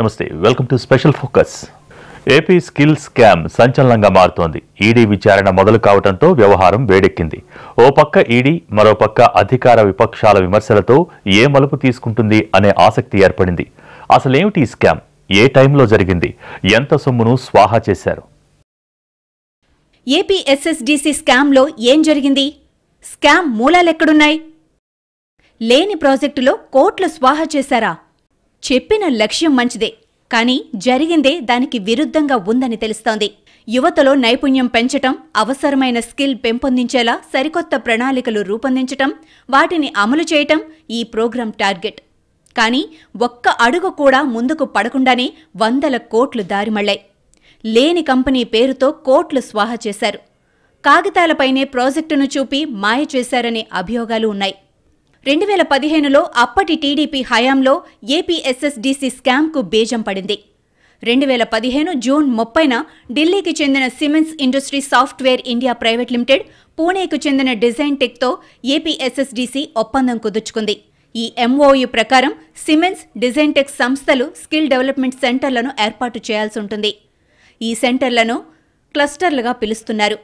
నమస్తే welcome to special focus AP skill scam సంచలనంగా మారుతోంది ఈడీ విచారణ మొదలు కావడంతో వ్యవహారం వేడెక్కింది ఓ పక్క ఈడీ మరోపక్క అధికార విపక్షాల విమర్శలతో ఏ మలుపు తీసుకుంటుంది అనే ఆసక్తి ఏర్పడింది అసలేమిటి ఈ స్కామ్ ఏ టైంలో జరిగింది ఎంత సొమ్మును స్వాహా చేశారు ఏపీ ఎస్ఎస్డిసి స్కామ్లో ఏం జరిగింది స్కామ్ మూలాలెక్కడున్నాయి లేని ప్రాజెక్టులో కోట్లు స్వాహా చేశారా చెప్పిన లక్ష్యం మంచిదే కానీ జరిగిందే దానికి విరుద్ధంగా ఉందని తెలుస్తోంది యువతలో నైపుణ్యం పెంచటం అవసరమైన స్కిల్ పెంపొందించేలా సరికొత్త ప్రణాళికలు రూపొందించటం వాటిని అమలు చేయటం ఈ ప్రోగ్రాం టార్గెట్ కానీ ఒక్క అడుగు కూడా ముందుకు పడకుండానే వందల కోట్లు దారిమళ్లాయి లేని కంపెనీ పేరుతో కోట్లు స్వాహ చేశారు కాగితాలపైనే ప్రాజెక్టును చూపి మాయ చేశారనే అభియోగాలు ఉన్నాయి రెండు వేల పదిహేనులో అప్పటి టీడీపీ హయాంలో ఏపీఎస్ఎస్డీసీ స్కామ్కు బీజం పడింది రెండు వేల పదిహేను జూన్ ముప్పైన ఢిల్లీకి చెందిన Siemens industry software India private limited పూణేకు చెందిన డిజైన్ టెక్తో ఏపీఎస్ఎస్డీసీ ఒప్పందం కుదుర్చుకుంది ఈ ఎంఓయు ప్రకారం సిమెన్స్ టెక్ సంస్థలు స్కిల్ డెవలప్మెంట్ సెంటర్లను ఏర్పాటు చేయాల్సి ఉంటుంది ఈ సెంటర్లను క్లస్టర్లుగా పిలుస్తున్నారు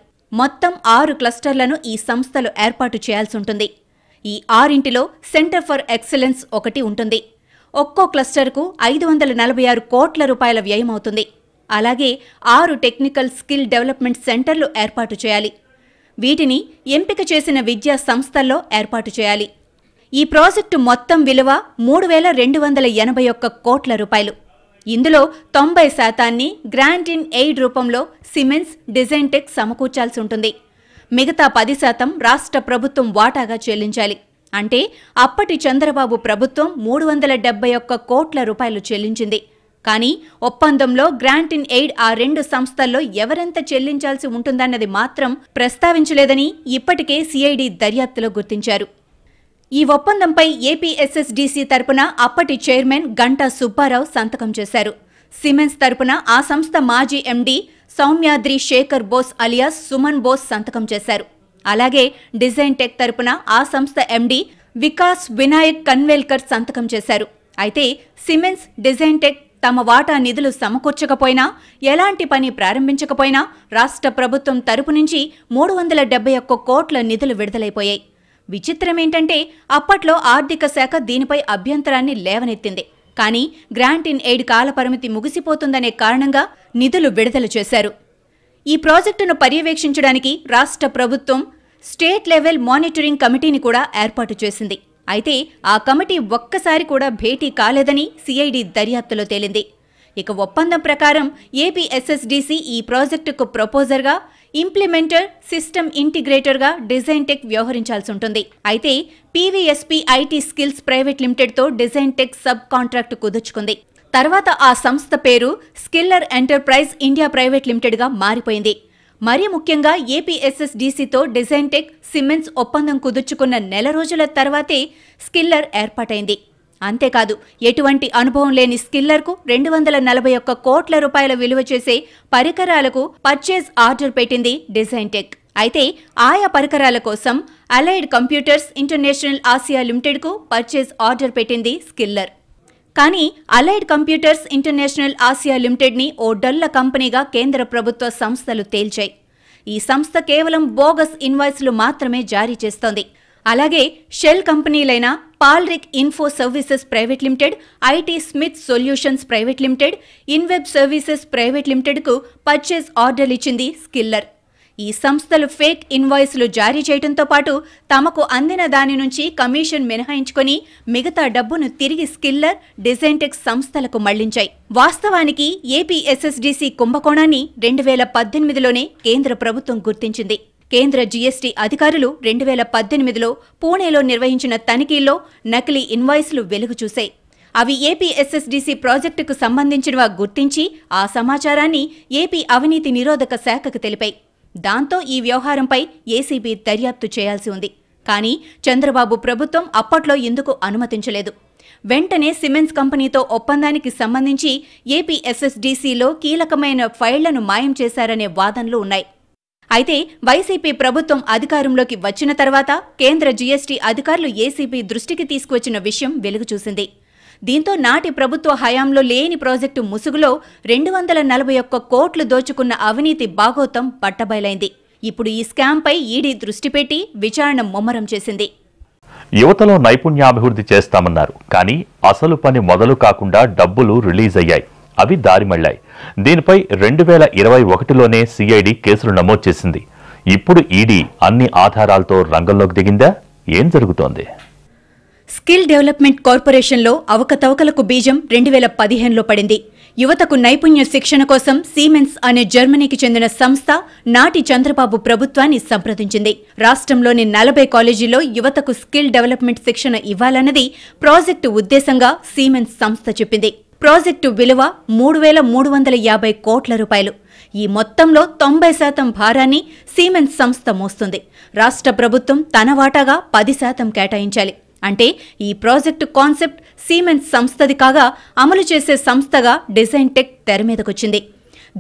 మొత్తం ఆరు క్లస్టర్లను ఈ సంస్థలు ఏర్పాటు చేయాల్సి ఉంటుంది ఈ ఆరింటిలో సెంటర్ ఫర్ ఎక్సలెన్స్ ఒకటి ఉంటుంది ఒక్కో క్లస్టర్కు ఐదు వందల నలభై ఆరు కోట్ల రూపాయల వ్యయం అవుతుంది అలాగే ఆరు టెక్నికల్ స్కిల్ డెవలప్మెంట్ సెంటర్లు ఏర్పాటు చేయాలి వీటిని ఎంపిక చేసిన విద్యా సంస్థల్లో ఏర్పాటు చేయాలి ఈ ప్రాజెక్టు మొత్తం విలువ మూడు వేల రెండు వందల ఎనభై ఒక్క కోట్ల రూపాయలు ఇందులో తొంభై శాతాన్ని గ్రాంట్ ఇన్ ఎయిడ్ రూపంలో సిమెన్స్ టెక్ సమకూర్చాల్సి ఉంటుంది మిగతా పది శాతం రాష్ట్ర ప్రభుత్వం వాటాగా చెల్లించాలి అంటే అప్పటి చంద్రబాబు ప్రభుత్వం మూడు వందల డెబ్బై ఒక్క కోట్ల రూపాయలు చెల్లించింది కానీ ఒప్పందంలో గ్రాంట్ ఇన్ ఎయిడ్ ఆ రెండు సంస్థల్లో ఎవరెంత చెల్లించాల్సి ఉంటుందన్నది మాత్రం ప్రస్తావించలేదని ఇప్పటికే సిఐడి దర్యాప్తులో గుర్తించారు ఈ ఒప్పందంపై ఏపీఎస్ఎస్డీసీ తరపున అప్పటి చైర్మన్ గంటా సుబ్బారావు సంతకం చేశారు సిమెన్స్ తరపున ఆ సంస్థ మాజీ ఎండీ సౌమ్యాద్రి శేఖర్ బోస్ అలియాస్ సుమన్ బోస్ సంతకం చేశారు అలాగే డిజైన్ టెక్ తరపున ఆ సంస్థ ఎండీ వికాస్ వినాయక్ కన్వేల్కర్ సంతకం చేశారు అయితే సిమెన్స్ డిజైన్ టెక్ తమ వాటా నిధులు సమకూర్చకపోయినా ఎలాంటి పని ప్రారంభించకపోయినా రాష్ట్ర ప్రభుత్వం తరపు నుంచి మూడు వందల డెబ్బై ఒక్క కోట్ల నిధులు విడుదలైపోయాయి విచిత్రమేంటంటే అప్పట్లో ఆర్థిక శాఖ దీనిపై అభ్యంతరాన్ని లేవనెత్తింది కానీ గ్రాంట్ ఇన్ ఎయిడ్ కాలపరిమితి ముగిసిపోతుందనే కారణంగా నిధులు విడుదల చేశారు ఈ ప్రాజెక్టును పర్యవేక్షించడానికి రాష్ట్ర ప్రభుత్వం స్టేట్ లెవెల్ మానిటరింగ్ కమిటీని కూడా ఏర్పాటు చేసింది అయితే ఆ కమిటీ ఒక్కసారి కూడా భేటీ కాలేదని సిఐడి దర్యాప్తులో తేలింది ఇక ఒప్పందం ప్రకారం ఏపీఎస్ఎస్డిసి ఈ ప్రాజెక్టుకు ప్రపోజర్గా ఇంప్లిమెంటర్ సిస్టమ్ ఇంటిగ్రేటర్గా డిజైన్ టెక్ వ్యవహరించాల్సి ఉంటుంది అయితే పీవీఎస్పీ ఐటీ స్కిల్స్ ప్రైవేట్ తో డిజైన్ టెక్ సబ్ కాంట్రాక్ట్ కుదుర్చుకుంది తర్వాత ఆ సంస్థ పేరు స్కిల్లర్ ఎంటర్ప్రైజ్ ఇండియా ప్రైవేట్ లిమిటెడ్గా మారిపోయింది మరీ ముఖ్యంగా ఏపీఎస్ఎస్డీసీతో డిజైన్ టెక్ సిమెంట్స్ ఒప్పందం కుదుర్చుకున్న నెల రోజుల తర్వాతే స్కిల్లర్ ఏర్పాటైంది అంతేకాదు ఎటువంటి అనుభవం లేని స్కిల్లర్కు రెండు వందల నలభై ఒక్క కోట్ల రూపాయల విలువ చేసే పరికరాలకు పర్చేజ్ ఆర్డర్ పెట్టింది డిజైన్ టెక్ అయితే ఆయా పరికరాల కోసం అలైడ్ కంప్యూటర్స్ ఇంటర్నేషనల్ ఆసియా లిమిటెడ్కు పర్చేజ్ ఆర్డర్ పెట్టింది స్కిల్లర్ కానీ అలైడ్ కంప్యూటర్స్ ఇంటర్నేషనల్ ఆసియా లిమిటెడ్ని ఓ డల్ల కంపెనీగా కేంద్ర ప్రభుత్వ సంస్థలు తేల్చాయి ఈ సంస్థ కేవలం బోగస్ ఇన్వాయిస్లు మాత్రమే జారీ చేస్తోంది అలాగే షెల్ కంపెనీలైన Patrick Info Services private limited IT Smith solutions private limited Inweb services private లిమిటెడ్కు పర్చేస్ ఆర్డర్లు ఇచ్చింది స్కిల్లర్ ఈ సంస్థలు ఫేక్ ఇన్వాయిస్లు జారీ చేయడంతో పాటు తమకు అందిన దాని నుంచి కమిషన్ మినహాయించుకొని మిగతా డబ్బును తిరిగి స్కిల్లర్ డిజైన్టెక్ సంస్థలకు మళ్లించాయి వాస్తవానికి ఏపీఎస్ఎస్డిసి కుంభకోణాన్ని రెండు వేల పద్దెనిమిదిలోనే కేంద్ర ప్రభుత్వం గుర్తించింది కేంద్ర జీఎస్టీ అధికారులు రెండు వేల పద్దెనిమిదిలో పూణేలో నిర్వహించిన తనిఖీల్లో నకిలీ ఇన్వాయిస్లు వెలుగు చూశాయి అవి ఏపీ ఎస్ఎస్డీసీ ప్రాజెక్టుకు సంబంధించినవా గుర్తించి ఆ సమాచారాన్ని ఏపీ అవినీతి నిరోధక శాఖకు తెలిపాయి దాంతో ఈ వ్యవహారంపై ఏసీబీ దర్యాప్తు చేయాల్సి ఉంది కానీ చంద్రబాబు ప్రభుత్వం అప్పట్లో ఇందుకు అనుమతించలేదు వెంటనే సిమెన్స్ కంపెనీతో ఒప్పందానికి సంబంధించి ఏపీఎస్ఎస్డీసీలో కీలకమైన ఫైళ్లను మాయం చేశారనే వాదనలు ఉన్నాయి అయితే వైసీపీ ప్రభుత్వం అధికారంలోకి వచ్చిన తర్వాత కేంద్ర జీఎస్టీ అధికారులు ఏసీబీ దృష్టికి తీసుకువచ్చిన విషయం వెలుగు చూసింది దీంతో నాటి ప్రభుత్వ హయాంలో లేని ప్రాజెక్టు ముసుగులో రెండు వందల నలభై ఒక్క కోట్లు దోచుకున్న అవినీతి బాగోతం పట్టబయలైంది ఇప్పుడు ఈ స్కామ్పై ఈడీ దృష్టి పెట్టి విచారణ ముమ్మరం చేసింది యువతలో నైపుణ్యాభివృద్ధి చేస్తామన్నారు కానీ అసలు పని మొదలు కాకుండా డబ్బులు రిలీజ్ అయ్యాయి అవి దారిమళ్లాయి దీనిపై రెండు వేల ఇరవై ఒకటిలోనే సిఐడి కేసులు నమోదు చేసింది ఇప్పుడు ఈడీ అన్ని ఆధారాలతో రంగంలోకి దిగిందా ఏం జరుగుతోంది స్కిల్ డెవలప్మెంట్ కార్పొరేషన్లో అవకతవకలకు బీజం రెండు వేల పదిహేనులో పడింది యువతకు నైపుణ్య శిక్షణ కోసం సీమెన్స్ అనే జర్మనీకి చెందిన సంస్థ నాటి చంద్రబాబు ప్రభుత్వాన్ని సంప్రదించింది రాష్ట్రంలోని నలభై కాలేజీల్లో యువతకు స్కిల్ డెవలప్మెంట్ శిక్షణ ఇవ్వాలన్నది ప్రాజెక్టు ఉద్దేశంగా సీమెన్స్ సంస్థ చెప్పింది ప్రాజెక్టు విలువ మూడు వేల మూడు వందల యాభై కోట్ల రూపాయలు ఈ మొత్తంలో తొంభై శాతం భారాన్ని సీమెంట్ సంస్థ మోస్తుంది రాష్ట్ర ప్రభుత్వం తన వాటాగా పది శాతం కేటాయించాలి అంటే ఈ ప్రాజెక్టు కాన్సెప్ట్ సీమెంట్ సంస్థది కాగా అమలు చేసే సంస్థగా డిజైన్ టెక్ తెర మీదకొచ్చింది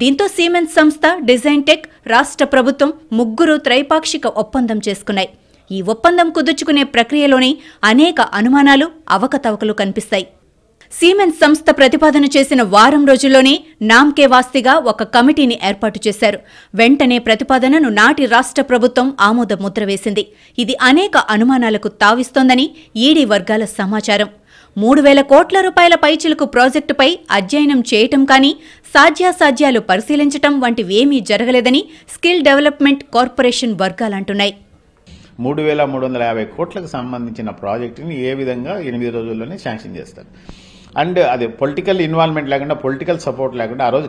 దీంతో సీమెంట్ సంస్థ డిజైన్ టెక్ రాష్ట్ర ప్రభుత్వం ముగ్గురు త్రైపాక్షిక ఒప్పందం చేసుకున్నాయి ఈ ఒప్పందం కుదుర్చుకునే ప్రక్రియలోని అనేక అనుమానాలు అవకతవకలు కనిపిస్తాయి సీమెన్స్ సంస్థ ప్రతిపాదన చేసిన వారం రోజుల్లోనే నామ్కే వాస్తిగా ఒక కమిటీని ఏర్పాటు చేశారు వెంటనే ప్రతిపాదనను నాటి రాష్ట్ర ప్రభుత్వం ఆమోద ముద్ర వేసింది ఇది అనేక అనుమానాలకు తావిస్తోందని ఈడీ వర్గాల సమాచారం మూడు వేల కోట్ల రూపాయల పైచిలకు ప్రాజెక్టుపై అధ్యయనం చేయటం కానీ సాధ్యాసాధ్యాలు పరిశీలించటం వంటివేమీ జరగలేదని స్కిల్ డెవలప్మెంట్ కార్పొరేషన్ వర్గాలంటున్నాయి మూడు వేల మూడు వందల యాభై కోట్లకు సంబంధించిన ప్రాజెక్టుని ఏ విధంగా ఎనిమిది రోజుల్లోనే శాంక్షన్ చేస్తారు అండ్ అది పొలిటికల్ ఇన్వాల్వ్మెంట్ లేకుండా పొలిటికల్ సపోర్ట్ లేకుండా ఆ రోజు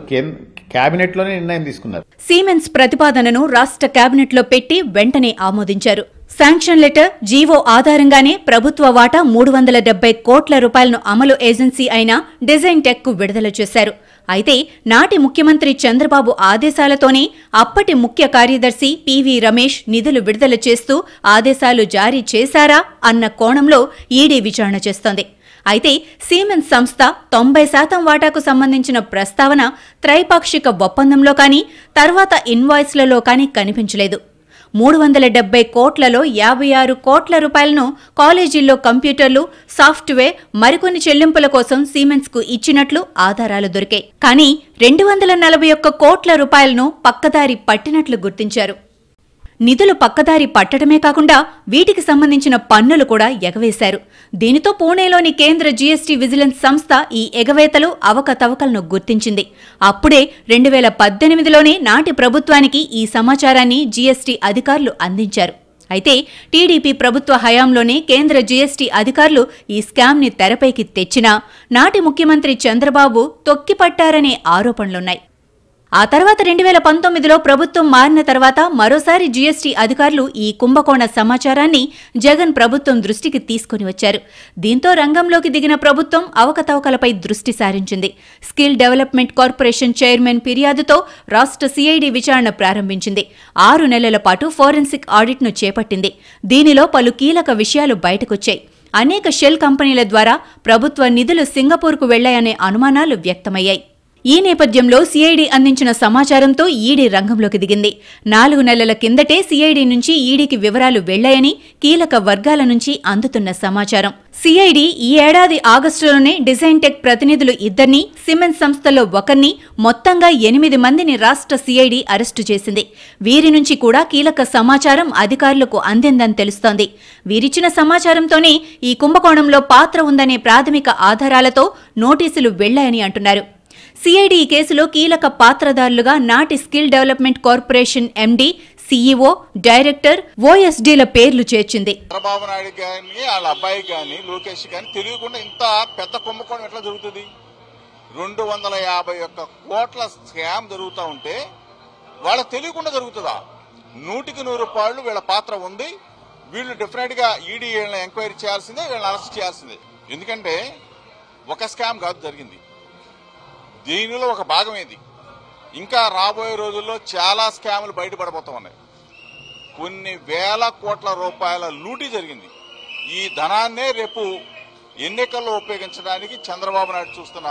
కేబినెట్ లోనే నిర్ణయం తీసుకున్నారు సీమెన్స్ ప్రతిపాదనను రాష్ట్ర కేబినెట్ లో పెట్టి వెంటనే ఆమోదించారు శాంక్షన్ లెటర్ జీవో ఆధారంగానే ప్రభుత్వ వాటా మూడు వందల డెబ్బై కోట్ల రూపాయలను అమలు ఏజెన్సీ అయిన డిజైన్ టెక్ కు విడుదల చేశారు అయితే నాటి ముఖ్యమంత్రి చంద్రబాబు ఆదేశాలతోనే అప్పటి ముఖ్య కార్యదర్శి పివి రమేష్ నిధులు విడుదల చేస్తూ ఆదేశాలు జారీ చేశారా అన్న కోణంలో ఈడీ విచారణ చేస్తోంది అయితే సీమెన్స్ సంస్థ తొంభై శాతం వాటాకు సంబంధించిన ప్రస్తావన త్రైపాక్షిక ఒప్పందంలో కానీ తర్వాత ఇన్వాయిస్లలో కానీ కనిపించలేదు మూడు వందల డెబ్బై కోట్లలో యాభై ఆరు కోట్ల రూపాయలను కాలేజీల్లో కంప్యూటర్లు సాఫ్ట్వేర్ మరికొన్ని చెల్లింపుల కోసం సీమెన్స్కు ఇచ్చినట్లు ఆధారాలు దొరికాయి కానీ రెండు వందల నలభై ఒక్క కోట్ల రూపాయలను పక్కదారి పట్టినట్లు గుర్తించారు నిధులు పక్కదారి పట్టడమే కాకుండా వీటికి సంబంధించిన పన్నులు కూడా ఎగవేశారు దీనితో పూణేలోని కేంద్ర జీఎస్టీ విజిలెన్స్ సంస్థ ఈ ఎగవేతలు అవకతవకలను గుర్తించింది అప్పుడే రెండు వేల పద్దెనిమిదిలోనే నాటి ప్రభుత్వానికి ఈ సమాచారాన్ని జీఎస్టీ అధికారులు అందించారు అయితే టీడీపీ ప్రభుత్వ హయాంలోనే కేంద్ర జీఎస్టీ అధికారులు ఈ స్కామ్ని తెరపైకి తెచ్చినా నాటి ముఖ్యమంత్రి చంద్రబాబు తొక్కిపట్టారనే ఆరోపణలున్నాయి ఆ తర్వాత రెండు వేల పంతొమ్మిదిలో ప్రభుత్వం మారిన తర్వాత మరోసారి జీఎస్టీ అధికారులు ఈ కుంభకోణ సమాచారాన్ని జగన్ ప్రభుత్వం దృష్టికి తీసుకుని వచ్చారు దీంతో రంగంలోకి దిగిన ప్రభుత్వం అవకతవకలపై దృష్టి సారించింది స్కిల్ డెవలప్మెంట్ కార్పొరేషన్ చైర్మన్ ఫిర్యాదుతో రాష్ట్ర సిఐడి విచారణ ప్రారంభించింది ఆరు నెలల పాటు ఫోరెన్సిక్ ఆడిట్ను చేపట్టింది దీనిలో పలు కీలక విషయాలు బయటకొచ్చాయి అనేక షెల్ కంపెనీల ద్వారా ప్రభుత్వ నిధులు సింగపూర్కు వెళ్లాయనే అనుమానాలు వ్యక్తమయ్యాయి ఈ నేపథ్యంలో సిఐడి అందించిన సమాచారంతో ఈడీ రంగంలోకి దిగింది నాలుగు నెలల కిందటే సిఐడి నుంచి ఈడీకి వివరాలు వెళ్లాయని కీలక వర్గాల నుంచి అందుతున్న సమాచారం సిఐడి ఈ ఏడాది ఆగస్టులోనే డిజైన్ టెక్ ప్రతినిధులు ఇద్దరిని సిమెంట్ సంస్థలో ఒకరిని మొత్తంగా ఎనిమిది మందిని రాష్ట్ర సిఐడి అరెస్టు చేసింది వీరి నుంచి కూడా కీలక సమాచారం అధికారులకు అందిందని తెలుస్తోంది వీరిచ్చిన సమాచారంతోనే ఈ కుంభకోణంలో పాత్ర ఉందనే ప్రాథమిక ఆధారాలతో నోటీసులు వెళ్లాయని అంటున్నారు సిఐడి ఈ కేసులో కీలక పాత్రదారులుగా నాటి skill development corporation MD CEO e director ఓఎస్డీల పేర్లు చేర్చింది చంద్రబాబు నాయుడు గాని వాళ్ళ అబ్బాయి గాని లోకేష్ గాని తెలియకుండా ఇంత పెద్ద కుంభకోణం ఎట్లా జరుగుతుంది రెండు వందల యాభై ఒక్క కోట్ల స్కామ్ జరుగుతూ ఉంటే వాళ్ళకి తెలియకుండా జరుగుతుందా నూటికి నూరు రూపాయలు వీళ్ళ పాత్ర ఉంది వీళ్ళు డెఫినెట్ గా ఈడీ e వీళ్ళని ఎంక్వైరీ చేయాల్సిందే వీళ్ళని అరెస్ట్ చేయాల్సిందే ఎందుకంటే ఒక స్కామ్ కాదు జరిగింది దీనిలో ఒక భాగం ఏది ఇంకా రాబోయే రోజుల్లో చాలా స్కాములు బయటపడబోతూ ఉన్నాయి కొన్ని వేల కోట్ల రూపాయల లూటీ జరిగింది ఈ ధనాన్నే రేపు ఎన్నికల్లో ఉపయోగించడానికి చంద్రబాబు నాయుడు చూస్తున్న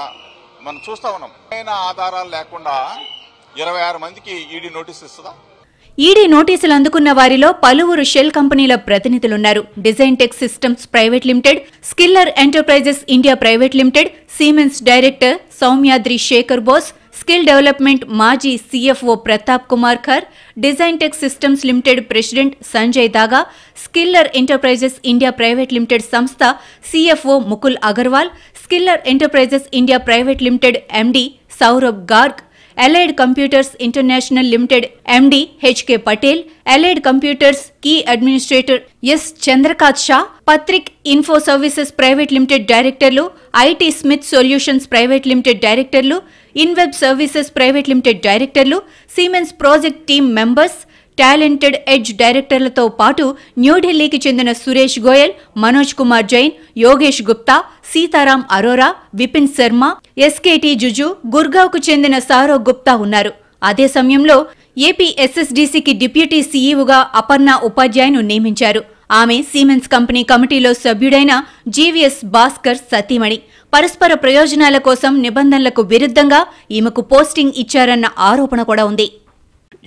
మనం చూస్తా ఉన్నాం ఆధారాలు లేకుండా ఇరవై ఆరు మందికి ఈడీ నోటీస్ ఇస్తుందా ఈడీ నోటీసులు అందుకున్న వారిలో పలువురు షెల్ కంపెనీల ప్రతినిధులున్నారు Design Tech Systems private limited Skiller Enterprises India private limited Siemens director Soumyadri Shekhar Bose skill development మాజీ CFO Pratap Kumar Kar Design Tech Systems limited president Sanjay Daga Skiller Enterprises India private limited సంస్థ CFO Mukul Agarwal Skiller Enterprises India private limited MD Saurabh Garg Allied Computers International limited MD HK Patel Allied Computers key administrator S Chandrakant Shah Patrick Info Services private limited డైరెక్టర్లు IT Smith solutions private limited డైరెక్టర్లు Inweb services private limited డైరెక్టర్లు Siemens project team members talented edge డైరెక్టర్లతో పాటు న్యూఢిల్లీకి చెందిన Suresh Goyal Manoj Kumar Jain Yogesh Gupta Sitaram Arora Vipin Sharma SKT జుజు గుర్గావ్కు చెందిన సారో గుప్తా ఉన్నారు అదే సమయంలో ఏపీ డిప్యూటీ సీఈఓగా అపర్ణ ఉపాధ్యాయను నియమించారు ఆమె సీమెన్స్ కంపెనీ కమిటీలో సభ్యుడైన జీవీఎస్ భాస్కర్ సతీమణి పరస్పర ప్రయోజనాల కోసం నిబంధనలకు విరుద్ధంగా ఈమెకు పోస్టింగ్ ఇచ్చారన్న ఆరోపణ కూడా ఉంది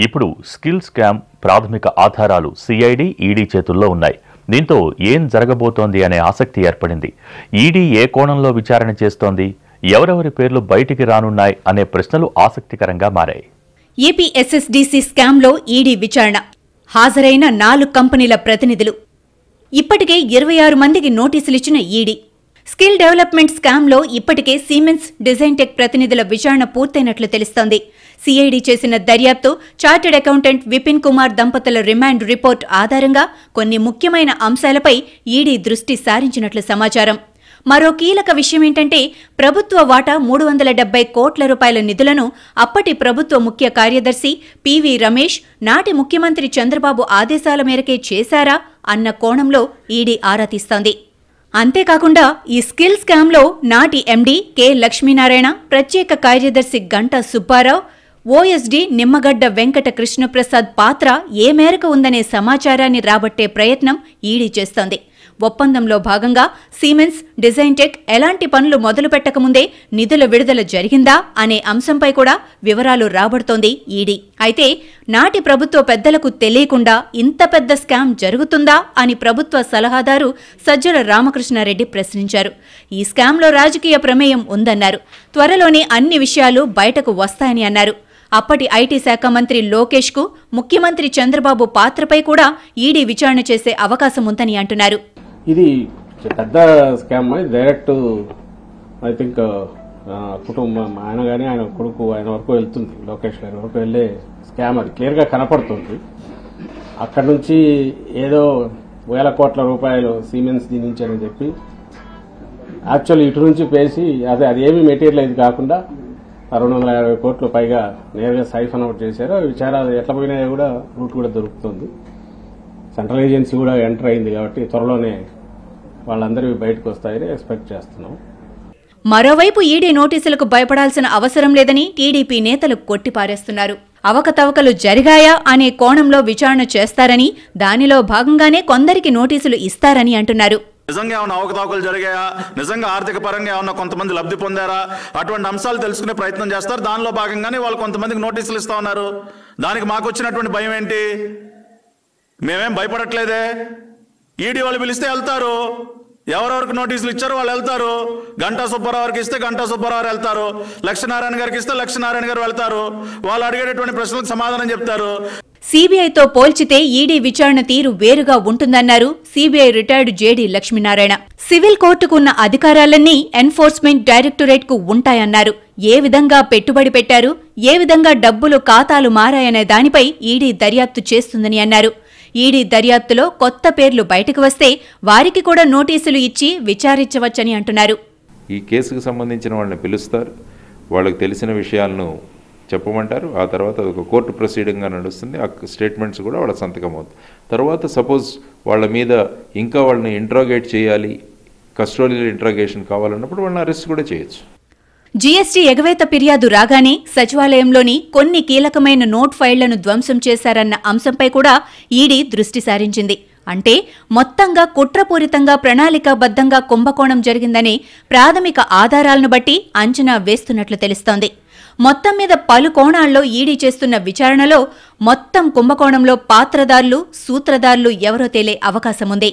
ఇప్పుడు స్కిల్ స్కామ్ ప్రాథమిక ఆధారాలు సిఐడి ఈడీ e చేతుల్లో ఉన్నాయి దీంతో ఏం జరగబోతోంది అనే ఆసక్తి ఏర్పడింది ఈడీ e ఏ కోణంలో విచారణ చేస్తోంది ఎవరెవరి పేర్లు బయటికి రానున్నాయి అనే ప్రశ్నలు ఆసక్తికరంగా మారాయి ఏపీఎస్ఎస్డిసి ఎస్ఎస్డీసీ స్కామ్లో ఈడీ e విచారణ హాజరైన నాలుగు కంపెనీల ప్రతినిధులు ఇప్పటికే ఇరవై ఆరు మందికి నోటీసులిచ్చిన ఈడీ స్కిల్ డెవలప్మెంట్ స్కామ్లో ఇప్పటికే సీమెన్స్ డిజైన్ టెక్ ప్రతినిధుల విచారణ పూర్తయినట్లు తెలుస్తోంది సిఐడి చేసిన దర్యాప్తు చార్టెడ్ అకౌంటెంట్ విపిన్ కుమార్ దంపతుల రిమాండ్ రిపోర్ట్ ఆధారంగా కొన్ని ముఖ్యమైన అంశాలపై ఈడీ e దృష్టి సారించినట్లు సమాచారం మరో కీలక విషయం ఏంటంటే ప్రభుత్వ వాటా మూడు వందల డెబ్బై కోట్ల రూపాయల నిధులను అప్పటి ప్రభుత్వ ముఖ్య కార్యదర్శి పివి రమేష్ నాటి ముఖ్యమంత్రి చంద్రబాబు ఆదేశాల మేరకే చేశారా అన్న కోణంలో ఈడీ e ఆరా తీస్తోంది అంతేకాకుండా ఈ స్కిల్ స్కామ్లో నాటి ఎండీ కె లక్ష్మీనారాయణ ప్రత్యేక కార్యదర్శి గంటా సుబ్బారావు ఓఎస్డీ నిమ్మగడ్డ వెంకట కృష్ణప్రసాద్ పాత్ర ఏ మేరకు ఉందనే సమాచారాన్ని రాబట్టే ప్రయత్నం ఈడీ చేస్తోంది ఒప్పందంలో భాగంగా డిజైన్ డిజైన్టెక్ ఎలాంటి పనులు పెట్టకముందే నిధుల విడుదల జరిగిందా అనే అంశంపై కూడా వివరాలు రాబడుతోంది ఈడీ అయితే నాటి ప్రభుత్వ పెద్దలకు తెలియకుండా ఇంత పెద్ద స్కామ్ జరుగుతుందా అని ప్రభుత్వ సలహాదారు సజ్జల రామకృష్ణారెడ్డి ప్రశ్నించారు ఈ స్కామ్లో రాజకీయ ప్రమేయం ఉందన్నారు త్వరలోనే అన్ని విషయాలు బయటకు వస్తాయని అన్నారు అప్పటి ఐటీ శాఖ మంత్రి లోకేష్కు ముఖ్యమంత్రి చంద్రబాబు పాత్రపై కూడా ఈడీ విచారణ చేసే అవకాశం ఉందని అంటున్నారు ఇది పెద్ద స్కామ్ డైరెక్ట్ ఐ థింక్ కుటుంబం ఆయన కానీ ఆయన కొడుకు ఆయన వరకు వెళ్తుంది లోకేష్ గారి వరకు వెళ్ళే స్కామ్ అది క్లియర్గా కనపడుతుంది అక్కడ నుంచి ఏదో వేల కోట్ల రూపాయలు సిమెంట్స్ దీనించారని చెప్పి యాక్చువల్ ఇటు నుంచి పేసి అదే అది ఏమీ మెటీరియల్ అయింది కాకుండా రెండు వందల యాభై కోట్లు పైగా నేరుగా సైఫన్ అవుట్ చేశారు అవి విచారాలు ఎట్లా పోయినాయో కూడా రూట్ కూడా దొరుకుతుంది సెంట్రల్ ఏజెన్సీ కూడా ఎంటర్ అయింది కాబట్టి త్వరలోనే వాళ్ళందరూ బయటకు వస్తాయని ఎక్స్పెక్ట్ చేస్తున్నాం మరోవైపు ఈడీ నోటీసులకు భయపడాల్సిన అవసరం లేదని టీడీపీ నేతలు కొట్టిపారేస్తున్నారు అవకతవకలు జరిగాయా అనే కోణంలో విచారణ చేస్తారని దానిలో భాగంగానే కొందరికి నోటీసులు ఇస్తారని అంటున్నారు నిజంగా ఏమైనా అవకతవకలు జరిగాయా నిజంగా ఆర్థిక పరంగా ఏమైనా కొంతమంది లబ్ధి పొందారా అటువంటి అంశాలు తెలుసుకునే ప్రయత్నం చేస్తారు దానిలో భాగంగానే వాళ్ళు కొంతమందికి నోటీసులు ఇస్తూ ఉన్నారు దానికి మాకు వచ్చినటువంటి భయం ఏంటి మేమేం భయపడట్లేదే ఈడీ వాళ్ళు పిలిస్తే వెళ్తారు ఎవరెవరికి నోటీసులు ఇచ్చారో వాళ్ళు వెళ్తారు గంటా సుబ్బారావుకి ఇస్తే గంటా సుబ్బారావు వెళ్తారు లక్ష్మీనారాయణ గారికి ఇస్తే లక్ష్మీనారాయణ గారు వెళ్తారు వాళ్ళు అడిగేటటువంటి ప్రశ్నలకు సమాధానం చెప్తారు సీబీఐతో పోల్చితే ఈడీ విచారణ తీరు వేరుగా ఉంటుందన్నారు CBI retired JD Lakshminarayana civil కోర్టుకున్న అధికారాలన్నీ ఎన్ఫోర్స్మెంట్ డైరెక్టరేట్కు ఉంటాయన్నారు ఏ విధంగా పెట్టుబడి పెట్టారు ఏ విధంగా డబ్బులు ఖాతాలు మారాయనే దానిపై ఈడీ దర్యాప్తు చేస్తుందని అన్నారు ఈడీ దర్యాప్తులో కొత్త పేర్లు బయటకు వస్తే వారికి కూడా నోటీసులు ఇచ్చి విచారించవచ్చని అంటున్నారు ఈ కేసుకు సంబంధించిన వాళ్ళని పిలుస్తారు వాళ్ళకు తెలిసిన విషయాలను చెప్పమంటారు ఆ తర్వాత ఒక కోర్టు ప్రొసీడింగ్గా నడుస్తుంది ఆ స్టేట్మెంట్స్ కూడా వాళ్ళ సంతకం అవుతుంది తర్వాత సపోజ్ వాళ్ళ మీద ఇంకా వాళ్ళని ఇంట్రాగేట్ చేయాలి కస్టోడియల్ ఇంట్రాగేషన్ కావాలన్నప్పుడు వాళ్ళని అరెస్ట్ కూడా చేయొచ్చు జీఎస్టీ ఎగవేత ఫిర్యాదు రాగానే సచివాలయంలోని కొన్ని కీలకమైన నోట్ ఫైళ్లను ధ్వంసం చేశారన్న అంశంపై కూడా ఈడీ దృష్టి సారించింది అంటే మొత్తంగా కుట్రపూరితంగా ప్రణాళికాబద్ధంగా కుంభకోణం జరిగిందని ప్రాథమిక ఆధారాలను బట్టి అంచనా వేస్తున్నట్లు తెలుస్తోంది మొత్తం మీద పలు కోణాల్లో ఈడీ చేస్తున్న విచారణలో మొత్తం కుంభకోణంలో పాత్రదారులు సూత్రదారులు ఎవరో తేలే అవకాశముంది